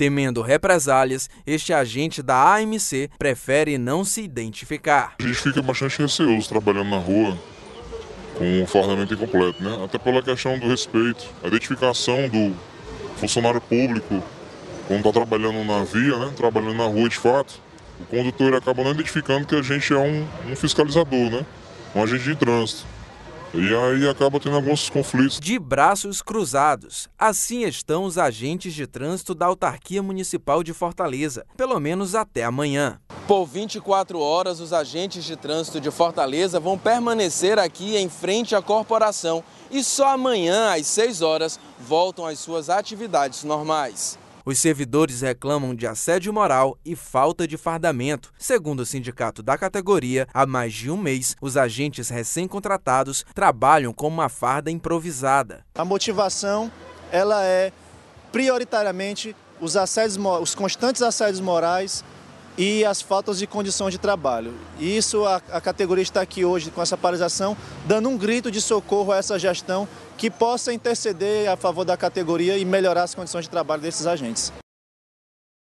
Temendo represálias, este agente da AMC prefere não se identificar. A gente fica bastante receoso trabalhando na rua com o fardamento incompleto, né? Até pela questão do respeito, a identificação do funcionário público quando está trabalhando na via, né? Trabalhando na rua de fato, o condutor acaba não identificando que a gente é um, um fiscalizador, né? Um agente de trânsito. E aí acaba tendo alguns conflitos. De braços cruzados. Assim estão os agentes de trânsito da autarquia municipal de Fortaleza, pelo menos até amanhã. Por 24 horas, os agentes de trânsito de Fortaleza vão permanecer aqui em frente à corporação e só amanhã, às 6 horas, voltam às suas atividades normais. Os servidores reclamam de assédio moral e falta de fardamento. Segundo o sindicato da categoria, há mais de um mês, os agentes recém-contratados trabalham com uma farda improvisada. A motivação ela é prioritariamente os, assédios, os constantes assédios morais e as faltas de condições de trabalho. E isso a, a categoria está aqui hoje com essa paralisação, dando um grito de socorro a essa gestão que possa interceder a favor da categoria e melhorar as condições de trabalho desses agentes.